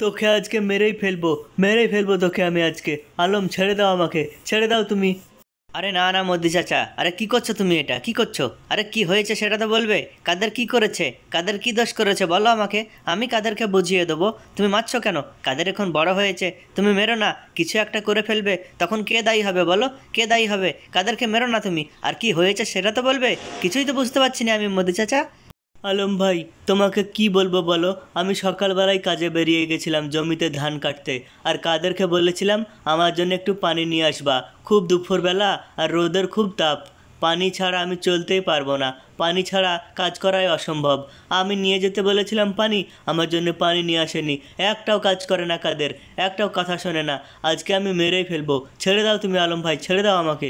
তোকে আজকে মেরেই ফেলবো মেরেই ফেলবো তোকে আমি আজকে আলম ছেড়ে দাও আমাকে ছেড়ে দাও তুমি আরে না না মোদি চাচা আরে কি করছো তুমি এটা কি করছো আরে কি হয়েছে সেটা তো বলবে কাদের কি করেছে কাদের কি দোষ করেছে বলো আমাকে আমি কাদেরকে বুঝিয়ে দেবো তুমি মারছো কেন কাদের এখন বড় হয়েছে তুমি মেরো না কিছু একটা করে ফেলবে তখন কে দায়ী হবে বলো কে দায়ী হবে কাদেরকে মেরো না তুমি আর কি হয়েছে সেটা তো বলবে কিছুই তো বুঝতে পারছি না আমি মোদি চাচা আলম ভাই তোমাকে কি বলবো বলো আমি সকালবেলায় কাজে বেরিয়ে গেছিলাম জমিতে ধান কাটতে আর কাদেরকে বলেছিলাম আমার জন্য একটু পানি নিয়ে আসবা খুব দুপুরবেলা আর রোদের খুব তাপ পানি ছাড়া আমি চলতেই পারবো না পানি ছাড়া কাজ করাই অসম্ভব আমি নিয়ে যেতে বলেছিলাম পানি আমার জন্য পানি নিয়ে আসেনি একটাও কাজ করে না কাদের একটাও কথা শোনে না আজকে আমি মেরেই ফেলবো ছেড়ে দাও তুমি আলম ভাই ছেড়ে দাও আমাকে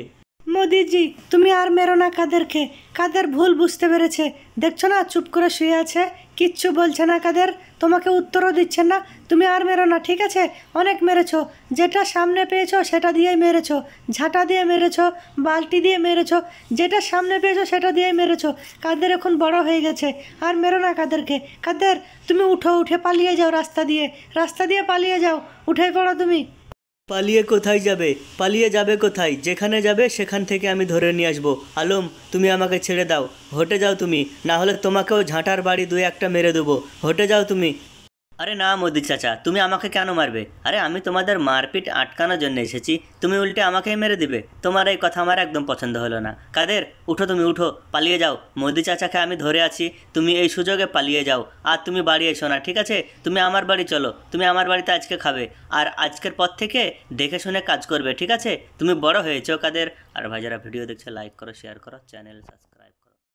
মোদিজি তুমি আর মেরো না কাদেরকে কাদের ভুল বুঝতে পেরেছে দেখছো না চুপ করে শুয়ে আছে কিচ্ছু বলছে না কাদের তোমাকে উত্তরও দিচ্ছে না তুমি আর মেরো না ঠিক আছে অনেক মেরেছো যেটা সামনে পেয়েছো সেটা দিয়েই মেরেছো ঝাঁটা দিয়ে মেরেছো বালতি দিয়ে মেরেছ যেটা সামনে পেয়েছো সেটা দিয়েই মেরেছো কাদের এখন বড় হয়ে গেছে আর মেরো না কাদেরকে কাদের তুমি উঠো উঠে পালিয়ে যাও রাস্তা দিয়ে রাস্তা দিয়ে পালিয়ে যাও উঠে পড়ো তুমি পালিয়ে কোথায় যাবে পালিয়ে যাবে কোথায় যেখানে যাবে সেখান থেকে আমি ধরে নিয়ে আসবো আলম তুমি আমাকে ছেড়ে দাও হটে যাও তুমি না হলে তোমাকেও ঝাঁটার বাড়ি দুই একটা মেরে দেবো হটে যাও তুমি আরে না মোদি চাচা তুমি আমাকে কেন মারবে আরে আমি তোমাদের মারপিট আটকানোর জন্য এসেছি তুমি উল্টে আমাকেই মেরে দিবে তোমার এই কথা আমার একদম পছন্দ হলো না কাদের উঠো তুমি উঠো পালিয়ে যাও মোদি চাচাকে আমি ধরে আছি তুমি এই সুযোগে পালিয়ে যাও আর তুমি বাড়ি এসো না ঠিক আছে তুমি আমার বাড়ি চলো তুমি আমার বাড়িতে আজকে খাবে আর আজকের পর থেকে দেখে শুনে কাজ করবে ঠিক আছে তুমি বড় হয়েছো কাদের আর ভাই যারা ভিডিও দেখছো লাইক করো শেয়ার করো চ্যানেল সাবস্ক্রাইব